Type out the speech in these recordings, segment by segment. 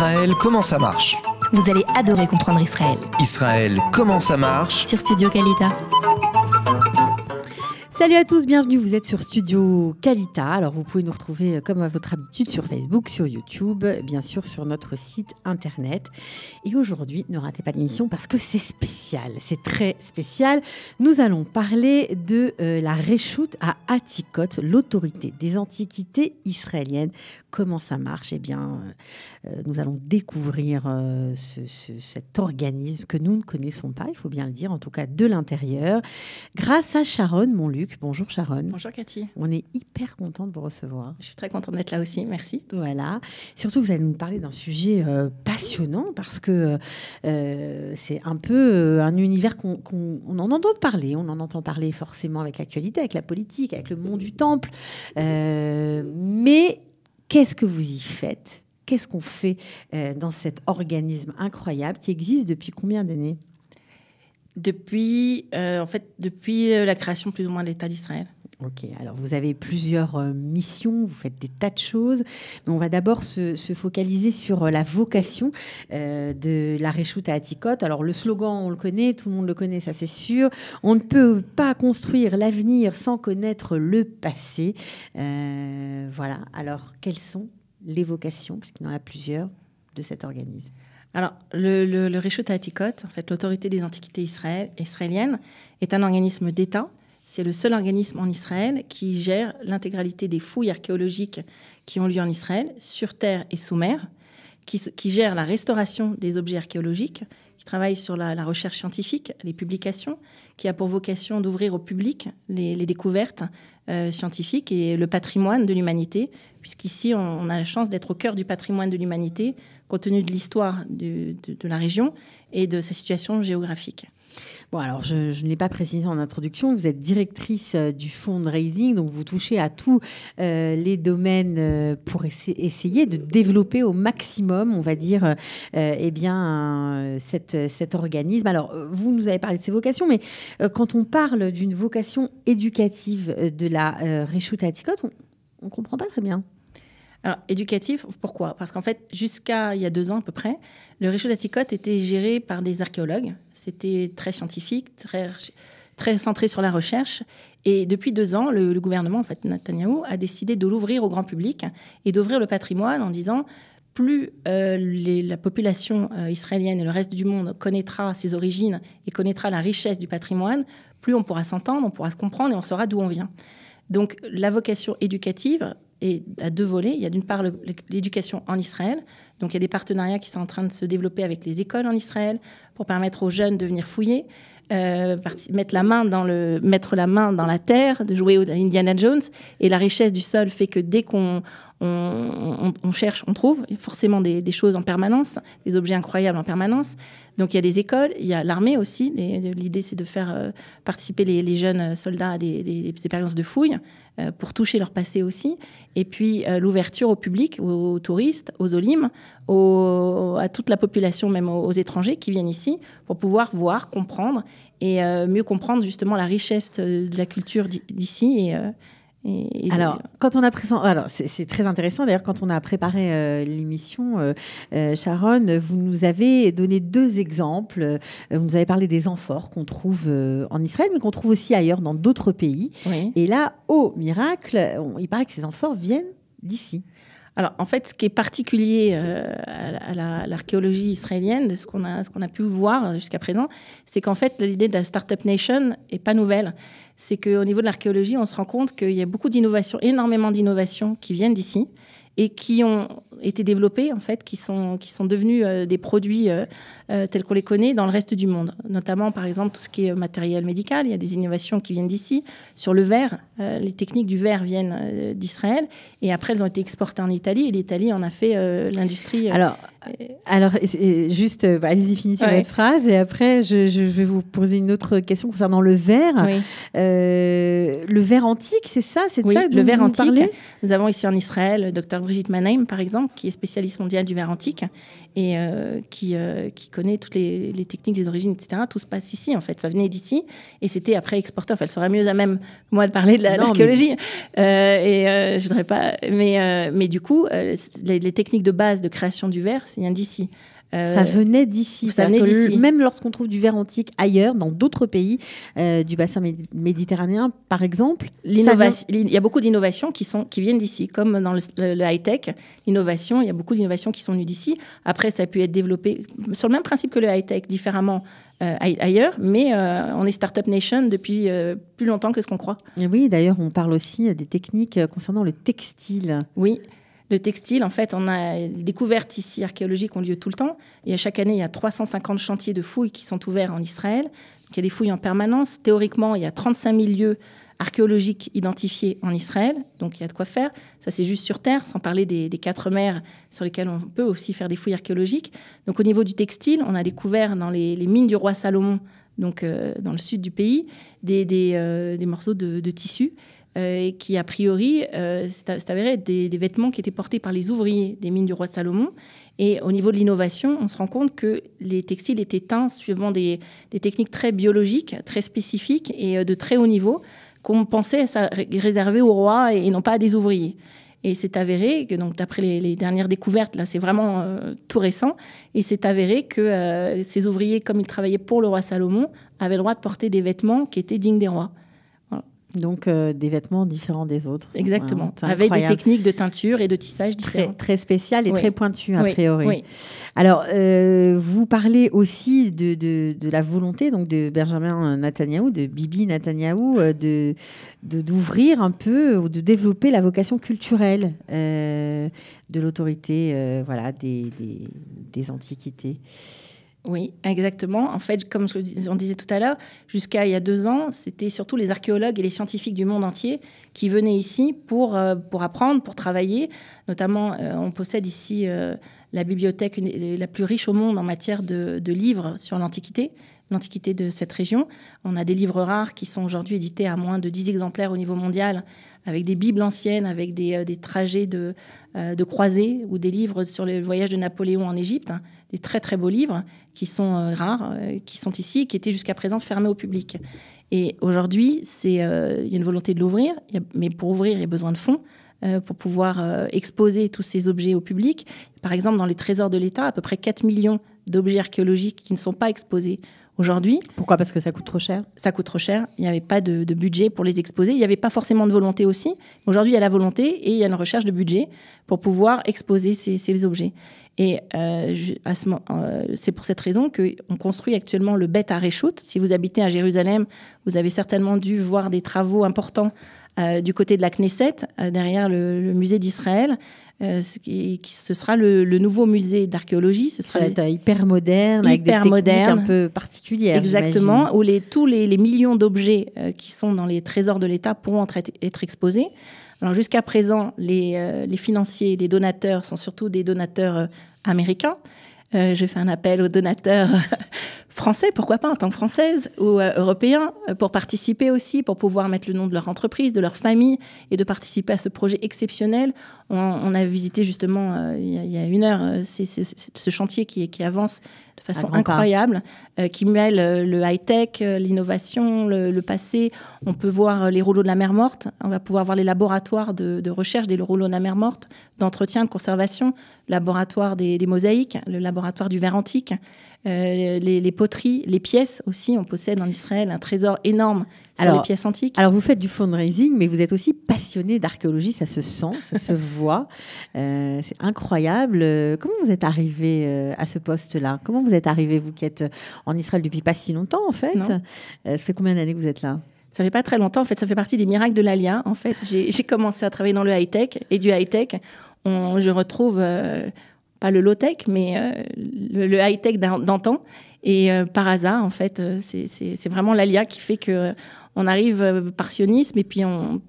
Israël, comment ça marche Vous allez adorer comprendre Israël. Israël, comment ça marche Sur Studio Kalita. Salut à tous, bienvenue, vous êtes sur Studio Qualita. Alors vous pouvez nous retrouver euh, comme à votre habitude sur Facebook, sur YouTube, bien sûr sur notre site internet. Et aujourd'hui, ne ratez pas l'émission parce que c'est spécial, c'est très spécial. Nous allons parler de euh, la réchoute à Atikot, l'autorité des antiquités israéliennes Comment ça marche Eh bien, euh, euh, nous allons découvrir euh, cet organisme que nous ne connaissons pas, il faut bien le dire, en tout cas de l'intérieur, grâce à Sharon Luc, Bonjour Sharon. Bonjour Cathy. On est hyper content de vous recevoir. Je suis très contente d'être là aussi, merci. Voilà. Surtout, vous allez nous parler d'un sujet passionnant parce que c'est un peu un univers qu'on en entend parler. On en entend parler forcément avec l'actualité, avec la politique, avec le monde du temple. mais Qu'est-ce que vous y faites Qu'est-ce qu'on fait euh, dans cet organisme incroyable qui existe depuis combien d'années Depuis, euh, en fait, depuis euh, la création plus ou moins de l'État d'Israël. Ok, alors vous avez plusieurs euh, missions, vous faites des tas de choses, mais on va d'abord se, focaliser sur euh, la vocation euh, de la réchoute à Alors le slogan, on le connaît, tout le monde le connaît, ça c'est sûr. On ne peut pas construire l'avenir sans connaître le passé. voilà, alors quelles sont les vocations, puisqu'il y en a plusieurs, de cet organisme alors, le, le, à Atikot, en fait, l'autorité des antiquités israéliennes, est un organisme d'État c'est le seul organisme en Israël qui gère l'intégralité des fouilles archéologiques qui ont lieu en Israël, sur terre et sous mer, qui, gère la restauration des objets archéologiques, qui travaille sur la, recherche scientifique, les publications, qui a pour vocation d'ouvrir au public les, découvertes euh, scientifiques et le patrimoine de l'humanité, puisqu'ici on, a la chance d'être au cœur du patrimoine de l'humanité, compte tenu de l'histoire de, la région et de sa situation géographique. Bon, alors je, ne l'ai pas précisé en introduction, vous êtes directrice euh, du fundraising, donc vous touchez à tous euh, les domaines euh, pour essayer de développer au maximum, on va dire, eh bien, cet organisme. Alors, vous nous avez parlé de ses vocations, mais quand on parle d'une vocation éducative de la à Aticote, on ne comprend pas très bien. Alors, éducatif, pourquoi Parce qu'en fait, jusqu'à il y a deux ans à peu près, le réchaud d'Aticote était géré par des archéologues. C'était très scientifique, très, centré sur la recherche. Et depuis deux ans, le, gouvernement, en fait, Netanyahu, a décidé de l'ouvrir au grand public et d'ouvrir le patrimoine en disant plus euh, la population euh, israélienne et le reste du monde connaîtra ses origines et connaîtra la richesse du patrimoine, plus on pourra s'entendre, on pourra se comprendre et on saura d'où on vient. Donc la vocation éducative, et à deux volets. Il y a d'une part l'éducation en Israël. Donc il y a des partenariats qui sont en train de se développer avec les écoles en Israël pour permettre aux jeunes de venir fouiller, euh, mettre, la main dans le, mettre la main dans la terre, de jouer à Indiana Jones. Et la richesse du sol fait que dès qu'on on, cherche, on trouve forcément des, choses en permanence, des objets incroyables en permanence. Donc il y a des écoles, il y a l'armée aussi. L'idée, c'est de faire euh, participer les, jeunes soldats à des, expériences de fouilles euh, pour toucher leur passé aussi. Et puis euh, l'ouverture au public, aux, touristes, aux olimes, à toute la population, même aux, étrangers qui viennent ici, pour pouvoir voir, comprendre et mieux comprendre justement la richesse de la culture d'ici. Et, alors, quand on a présent... alors c'est très intéressant. D'ailleurs, quand on a préparé euh, l'émission, euh, euh, Sharon, vous nous avez donné deux exemples. Vous nous avez parlé des amphores qu'on trouve en Israël, mais qu'on trouve aussi ailleurs dans d'autres pays. Et là, au miracle, il paraît que ces amphores viennent d'ici. Alors, en fait, ce qui est particulier à l'archéologie israélienne, de ce qu'on a, qu'on a pu voir jusqu'à présent, c'est qu'en fait, l'idée de la Startup Nation n'est pas nouvelle c'est qu'au niveau de l'archéologie, on se rend compte qu'il y a beaucoup d'innovations, énormément d'innovations qui viennent d'ici et qui ont été développées, en fait, qui sont, qui sont devenues euh, des produits euh, euh, tels qu'on les connaît dans le reste du monde. Notamment, par exemple, tout ce qui est matériel médical, il y a des innovations qui viennent d'ici. Sur le verre, les techniques du verre viennent d'Israël, et après, elles ont été exportées en Italie, et l'Italie en a fait l'industrie. Alors, juste, euh, bah, allez-y, finissez votre phrase et après, je, vais vous poser une autre question concernant le verre. Euh, le verre antique, c'est ça C'est ça le verre antique. nous avons ici en Israël euh, docteur Brigitte Manheim, par exemple, qui est spécialiste mondiale du verre antique et qui, qui connaît toutes les, techniques, les origines, etc. Tout se passe ici, en fait. Ça venait d'ici et c'était après exporté. Enfin, elle serait mieux à même, moi, de parler de l'archéologie. La, mais... et je voudrais pas. Mais, mais du coup, les techniques de base de création du verre euh, ça venait d'ici. ça venait d'ici. Même lorsqu'on trouve du verre antique ailleurs, dans d'autres pays euh, du bassin méditerranéen, par exemple, Il y a beaucoup d'innovations qui sont qui viennent d'ici, comme dans le, high tech, l'innovation. Il y a beaucoup d'innovations qui sont venues d'ici. Après, ça a pu être développé sur le même principe que le high tech, différemment. Euh, ailleurs, mais on est Startup Nation depuis plus longtemps que ce qu'on croit. oui, d'ailleurs, on parle aussi des techniques concernant le textile. Oui, le textile, en fait, on a des découvertes ici archéologiques ont lieu tout le temps. Et à chaque année, il y a 350 chantiers de fouilles qui sont ouverts en Israël. Donc, il y a des fouilles en permanence. Théoriquement, il y a 35 000 lieux archéologiques identifiés en Israël. Donc il y a de quoi faire. Ça, c'est juste sur Terre, sans parler des, quatre mers sur lesquelles on peut aussi faire des fouilles archéologiques. Donc au niveau du textile, on a découvert dans les, mines du roi Salomon, donc euh, dans le sud du pays, des, euh, morceaux de, tissu. tissus euh, qui, a priori, euh, s'est avéré être des, vêtements qui étaient portés par les ouvriers des mines du roi Salomon. Et au niveau de l'innovation, on se rend compte que les textiles étaient teints suivant des, techniques très biologiques, très spécifiques et euh, de très haut niveau qu'on pensait réserver au roi et non pas à des ouvriers. Et c'est avéré que, donc, d'après les, dernières découvertes, là, c'est vraiment tout récent, et c'est avéré que ces ouvriers, comme ils travaillaient pour le roi Salomon, avaient le droit de porter des vêtements qui étaient dignes des rois. Donc euh, des vêtements différents des autres. Exactement, avec des techniques de teinture et de tissage différentes. Très, très spéciales et très pointues, a priori. Alors, euh, vous parlez aussi de, de, de, la volonté donc de Benjamin Netanyahu, de Bibi Netanyahu, euh, de d'ouvrir un peu ou de développer la vocation culturelle de l'autorité voilà, des, des, des antiquités. Oui, exactement. En fait, comme on disait tout à l'heure, jusqu'à il y a deux ans, c'était surtout les archéologues et les scientifiques du monde entier qui venaient ici pour, euh, apprendre, pour travailler. Notamment, euh, on possède ici euh, la bibliothèque la plus riche au monde en matière de livres sur l'Antiquité, l'antiquité de cette région. On a des livres rares qui sont aujourd'hui édités à moins de 10 exemplaires au niveau mondial, avec des Bibles anciennes, avec des, euh, trajets de, euh, de croisés ou des livres sur le voyage de Napoléon en Égypte, hein. des très très beaux livres qui sont euh, rares, qui sont ici, qui étaient jusqu'à présent fermés au public. Et aujourd'hui, il y a une volonté de l'ouvrir, mais pour ouvrir, il y a besoin de fonds pour pouvoir exposer tous ces objets au public. Par exemple, dans les trésors de l'État, à peu près 4 millions d'objets archéologiques qui ne sont pas exposés aujourd'hui. Pourquoi Parce que ça coûte trop cher Ça coûte trop cher. Il n'y avait pas de, budget pour les exposer. Il n'y avait pas forcément de volonté aussi. Aujourd'hui, il y a la volonté et il y a une recherche de budget pour pouvoir exposer ces, objets. Et euh, euh, c'est pour cette raison qu'on construit actuellement le Bet à Si vous habitez à Jérusalem, vous avez certainement dû voir des travaux importants euh, du côté de la Knesset, euh, derrière le, musée d'Israël. Euh, ce, qui, ce sera le, nouveau musée d'archéologie. Ce sera hyper moderne, hyper avec des techniques moderne, un peu particulières. Exactement, où les, tous les, millions d'objets qui sont dans les trésors de l'État pourront être, exposés. Alors jusqu'à présent, les, les, financiers, les donateurs sont surtout des donateurs américains. je fais un appel aux donateurs français, pourquoi pas en tant que française ou Européens, européen, euh, pour participer aussi, pour pouvoir mettre le nom de leur entreprise, de leur famille et de participer à ce projet exceptionnel. On, a visité justement euh, il, y a, une heure euh, ce chantier qui, qui, avance de façon incroyable, qui mêle le high-tech, l'innovation, le, passé. On peut voir les rouleaux de la mer morte, on va pouvoir voir les laboratoires de, recherche des rouleaux de la mer morte, d'entretien, de conservation, laboratoire des, des mosaïques, le laboratoire du verre antique. Euh, les, poteries, les pièces aussi. On possède en Israël un trésor énorme sur les pièces antiques. Alors vous faites du fundraising, mais vous êtes aussi passionné d'archéologie, ça se sent, ça se voit. Euh, c'est incroyable. Comment vous êtes arrivé euh, à ce poste-là Comment vous êtes arrivé, vous qui êtes en Israël depuis pas si longtemps en fait Ça fait combien d'années que vous êtes là ça fait pas très longtemps, en fait, ça fait partie des miracles de l'ALIA. En fait, j'ai commencé à travailler dans le high-tech et du high-tech, je retrouve pas le low-tech, mais euh, le, high-tech d'antan. Et euh, par hasard, en fait, euh, c'est vraiment Lia qui fait qu'on on arrive par sionisme et puis on,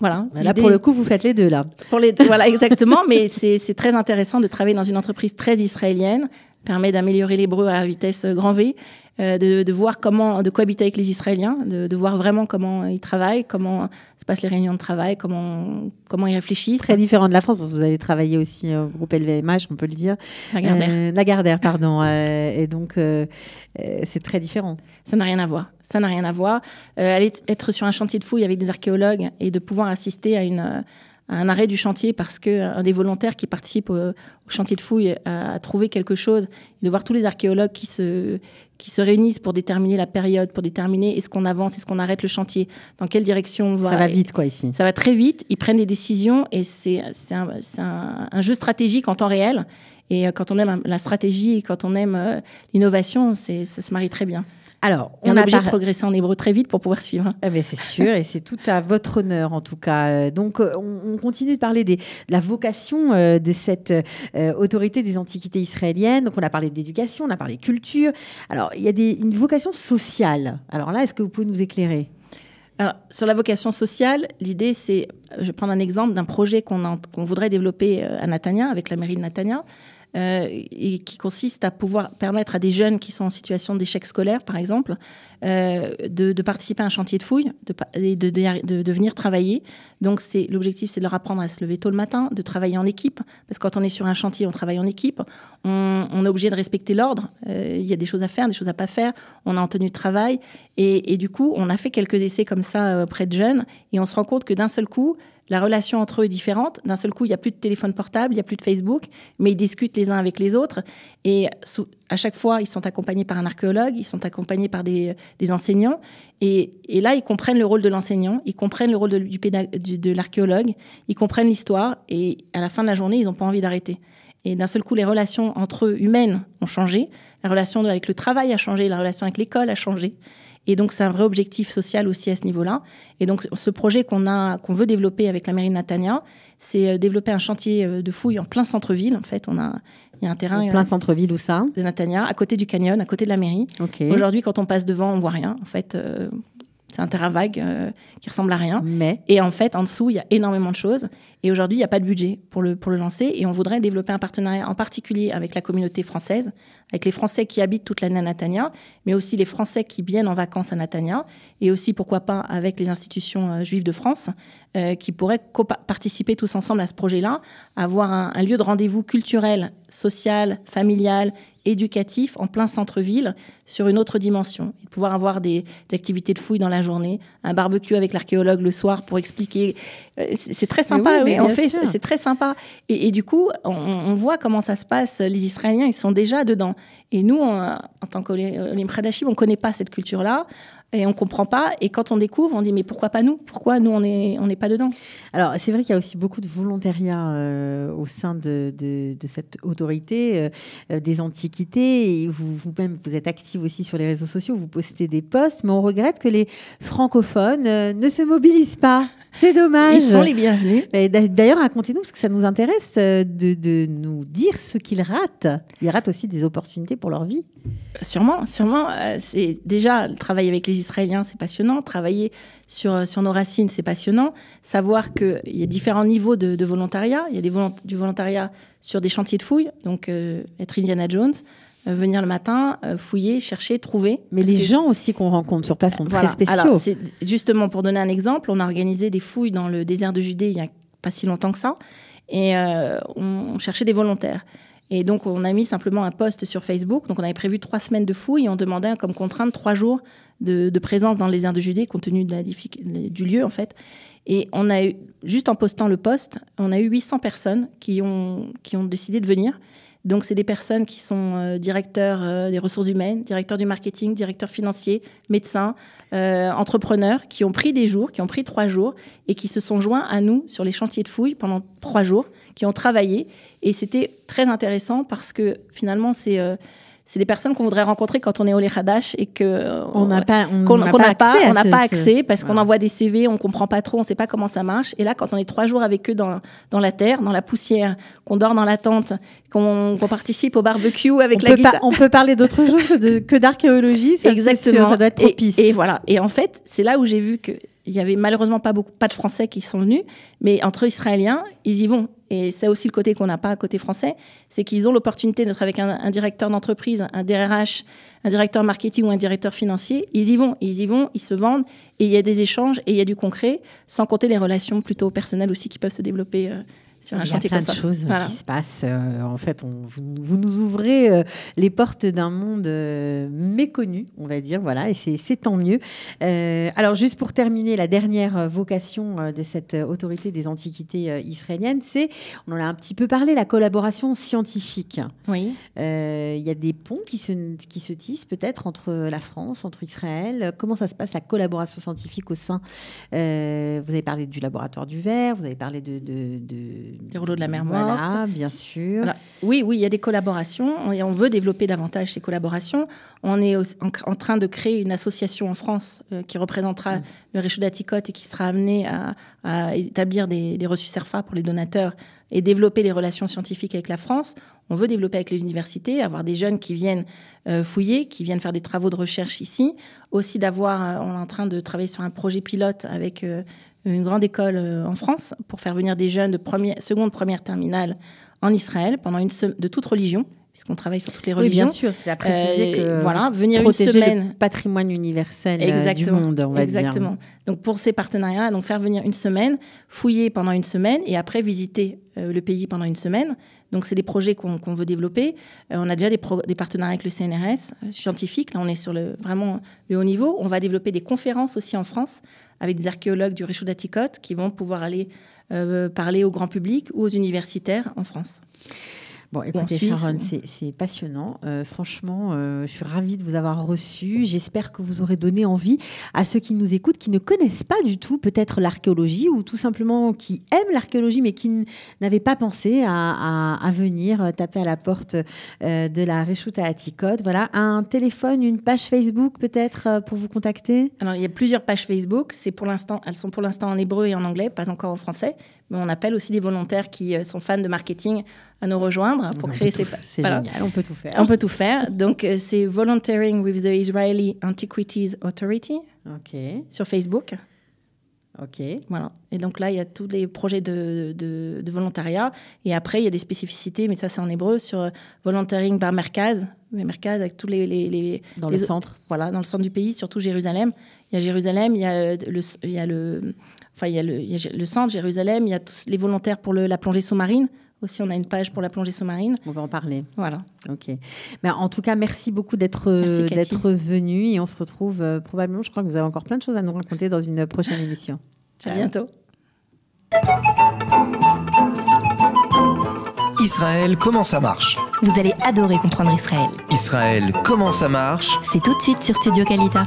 voilà. Bah là, pour le coup, vous faites les deux, là. Pour les deux, voilà, exactement. Mais c'est très intéressant de travailler dans une entreprise très israélienne, permet d'améliorer l'hébreu à vitesse grand V, euh, de, voir comment, de cohabiter avec les Israéliens, de, voir vraiment comment ils travaillent, comment se passent les réunions de travail, comment, comment ils réfléchissent. Très différent de la France, vous avez travaillé aussi euh, au groupe LVMH, on peut le dire. Lagardère. Euh, pardon. Euh, et donc, c'est très différent. Ça n'a rien à voir. Ça n'a rien à voir. aller être sur un chantier de fouilles avec des archéologues et de pouvoir assister à une un arrêt du chantier parce qu'un des volontaires qui participe au, chantier de fouilles a, trouvé quelque chose, et de voir tous les archéologues qui se, qui se réunissent pour déterminer la période, pour déterminer est-ce qu'on avance, est-ce qu'on arrête le chantier, dans quelle direction on va. Ça va vite, quoi, ici. Ça va très vite, ils prennent des décisions et c'est un, un jeu stratégique en temps réel. Et euh, quand on aime la stratégie, quand on aime euh, l'innovation, ça se marie très bien. Alors, on, a obligé progressé en hébreu très vite pour pouvoir suivre. Hein. Ah, c'est sûr, et c'est tout à votre honneur en tout cas. Euh, donc, euh, on, continue de parler de la vocation euh, de cette autorité des antiquités israéliennes. Donc, on a parlé d'éducation, on a parlé culture. Alors, il y a une vocation sociale. Alors là, est-ce que vous pouvez nous éclairer alors, sur la vocation sociale, l'idée, c'est, je vais prendre un exemple d'un projet qu'on voudrait développer à Natania, avec la mairie de Natania. Euh, et qui consiste à pouvoir permettre à des jeunes qui sont en situation d'échec scolaire, par exemple, euh, de, participer à un chantier de fouille de, et de, venir travailler. Donc l'objectif, c'est de leur apprendre à se lever tôt le matin, de travailler en équipe, parce que quand on est sur un chantier, on travaille en équipe, on, est obligé de respecter l'ordre. Euh, il y a des choses à faire, des choses à pas faire. On a en tenue de travail et, et du coup, on a fait quelques essais comme ça auprès de jeunes et on se rend compte que d'un seul coup, la relation entre eux est différente. D'un seul coup, il n'y a plus de téléphone portable, il n'y a plus de Facebook, mais ils discutent les uns avec les autres. Et à chaque fois, ils sont accompagnés par un archéologue, ils sont accompagnés par des, enseignants. Et, là, ils comprennent le rôle de l'enseignant, ils comprennent le rôle du de l'archéologue, ils comprennent l'histoire. Et à la fin de la journée, ils n'ont pas envie d'arrêter. Et d'un seul coup, les relations entre eux humaines ont changé, la relation avec le travail a changé, la relation avec l'école a changé. Et donc, c'est un vrai objectif social aussi à ce niveau-là. Et donc, ce projet qu'on a, qu'on veut développer avec la mairie de Natania, c'est euh, développer un chantier euh, de fouilles en plein centre-ville. En fait, on a, il y a un terrain. En plein euh, centre-ville où ça De Natania, à côté du canyon, à côté de la mairie. Aujourd'hui, quand on passe devant, on voit rien. En fait, c'est un terrain vague qui ressemble à rien. Mais... Et en fait, en dessous, il y a énormément de choses. Et aujourd'hui, il n'y a pas de budget pour le, pour le lancer. Et on voudrait développer un partenariat en particulier avec la communauté française, avec les Français qui habitent toute l'année à Natania, mais aussi les Français qui viennent en vacances à Natania, et aussi, pourquoi pas, avec les institutions euh, juives de France, euh, qui pourraient participer tous ensemble à ce projet-là, avoir un, lieu de rendez-vous culturel, social, familial, éducatif, en plein centre-ville, sur une autre dimension, et pouvoir avoir des, activités de fouilles dans la journée, un barbecue avec l'archéologue le soir pour expliquer. Euh, c'est très sympa, oui, en fait, c'est très sympa. Et, du coup, on voit comment ça se passe. Les Israéliens, ils sont déjà dedans. Et nous, en tant que Pradashi, on ne connaît pas cette culture-là et on comprend pas. Et quand on découvre, on dit mais pourquoi pas nous Pourquoi nous on n'est on est pas dedans Alors c'est vrai qu'il y a aussi beaucoup de volontariat euh, au sein de, de, cette autorité euh, des antiquités. Et vous, vous-même vous êtes active aussi sur les réseaux sociaux, vous postez des posts, mais on regrette que les francophones euh, ne se mobilisent pas. C'est dommage. Ils sont les bienvenus. D'ailleurs, racontez-nous, parce que ça nous intéresse de, de nous dire ce qu'ils ratent. Ils ratent aussi des opportunités pour leur vie. Sûrement, sûrement. c'est déjà le travail avec les Israéliens, c'est passionnant. Travailler sur, euh, sur nos racines, c'est passionnant. Savoir qu'il y a différents niveaux de, volontariat. Il y a des du volontariat sur des chantiers de fouilles, donc euh, être Indiana Jones. Euh, venir le matin, fouiller, chercher, trouver. Mais les gens aussi qu'on rencontre sur place sont très spéciaux. justement, pour donner un exemple, on a organisé des fouilles dans le désert de Judée il n'y a pas si longtemps que ça, et on, cherchait des volontaires. Et donc, on a mis simplement un post sur Facebook. Donc, on avait prévu trois semaines de fouilles et on demandait comme contrainte trois jours de, présence dans les airs de Judée, compte tenu de la, du lieu, en fait. Et on a eu, juste en postant le poste, on a eu 800 personnes qui ont, qui ont décidé de venir. Donc, c'est des personnes qui sont euh, directeurs euh, des ressources humaines, directeurs du marketing, directeurs financiers, médecins, euh, entrepreneurs, qui ont pris des jours, qui ont pris trois jours, et qui se sont joints à nous sur les chantiers de fouilles pendant trois jours, qui ont travaillé. Et c'était très intéressant parce que finalement, c'est c'est des personnes qu'on voudrait rencontrer quand on est au Lehadash et que euh, on pas, on qu'on, n'a pas, accès, on n'a pas accès parce qu'on envoie des CV, on comprend pas trop, on sait pas comment ça marche. Et là, quand on est trois jours avec eux dans, dans la terre, dans la poussière, qu'on dort dans la tente, qu'on, participe au barbecue avec la guitare, on peut parler d'autre chose que d'archéologie. Exactement, ça doit être propice. et voilà. Et en fait, c'est là où j'ai vu que il y avait malheureusement pas beaucoup, pas de Français qui sont venus, mais entre Israéliens, ils y vont. Et c'est aussi le côté qu'on n'a pas à côté français, c'est qu'ils ont l'opportunité d'être avec un, directeur d'entreprise, un DRH, un directeur marketing ou un directeur financier. Ils y vont, ils y vont, ils se vendent, et il y a des échanges, et il y a du concret, sans compter les relations plutôt personnelles aussi qui peuvent se développer. Euh, un Il y a plein de choses qui se passent. Euh, en fait, vous, nous ouvrez euh, les portes d'un monde euh, méconnu, on va dire. Voilà, et c'est tant mieux. alors, juste pour terminer, la dernière vocation de cette autorité des antiquités israéliennes, c'est, on en a un petit peu parlé, la collaboration scientifique. Oui. Il y a des ponts qui se, qui se tissent peut-être entre la France, entre Israël. Comment ça se passe la collaboration scientifique au sein Vous avez parlé du laboratoire du verre, vous avez parlé de, de des rouleaux de la mer Morte. Voilà, bien sûr. Oui, oui, il y a des collaborations on veut développer davantage ces collaborations. On est en, train de créer une association en France euh, qui représentera mm. le réchaud d'Aticote et qui sera amenée à, établir des, reçus CERFA pour les donateurs et développer les relations scientifiques avec la France. On veut développer avec les universités, avoir des jeunes qui viennent euh, fouiller, qui viennent faire des travaux de recherche ici. Aussi d'avoir, euh, on est en train de travailler sur un projet pilote avec une grande école euh, en France pour faire venir des jeunes de seconde, première terminale en Israël pendant une de toute religion puisqu'on travaille sur toutes les religions. Oui, bien sûr, c'est la préciser euh, que voilà, venir une semaine. patrimoine universel euh, Exactement. du monde, on va Exactement. Donc pour ces partenariats, donc faire venir une semaine, fouiller pendant une semaine et après visiter euh, le pays pendant une semaine. Donc c'est des projets qu'on veut développer. on a déjà des, partenariats avec le CNRS scientifique. Là, on est sur le vraiment le haut niveau. On va développer des conférences aussi en France avec des archéologues du Réchaud d'Aticote qui vont pouvoir aller parler au grand public ou aux universitaires en France. Bon, écoutez, Sharon, c'est passionnant. Euh, franchement, euh, je suis ravie de vous avoir reçu. J'espère que vous aurez donné envie à ceux qui nous écoutent, qui ne connaissent pas du tout peut-être l'archéologie ou tout simplement qui aiment l'archéologie mais qui n'avaient pas pensé à, venir taper à la porte euh, de la à Atticote. Voilà, un téléphone, une page Facebook peut-être pour vous contacter Alors, il y a plusieurs pages Facebook. C'est pour l'instant, elles sont pour l'instant en hébreu et en anglais, pas encore en français on appelle aussi des volontaires qui euh, sont fans de marketing à nous rejoindre pour créer ces... C'est génial, on peut tout faire. On peut tout faire. Donc, euh, c'est Volunteering with the Israeli Antiquities Authority sur Facebook. Ok. Voilà. Et donc là, il y a tous les projets de, de, volontariat. Et après, il y a des spécificités, mais ça, c'est en hébreu, sur euh, volunteering par Merkaz. Merkaz, avec tous les. les, les dans le centre. Voilà, dans le centre du pays, surtout Jérusalem. Il y a Jérusalem, il y a euh, le. Il y a le Enfin, il y, a le, il y a le centre, Jérusalem, il y a tous les volontaires pour la plongée sous-marine aussi, on a une page pour la plongée sous-marine. On va en parler. Voilà. Ok. Mais ben, en tout cas, merci beaucoup d'être euh, d'être venu et on se retrouve euh, probablement. Je crois que vous avez encore plein de choses à nous raconter dans une prochaine émission. Ciao. À bientôt. Israël, comment ça marche Vous allez adorer comprendre Israël. Israël, comment ça marche C'est tout de suite sur Studio Kalita.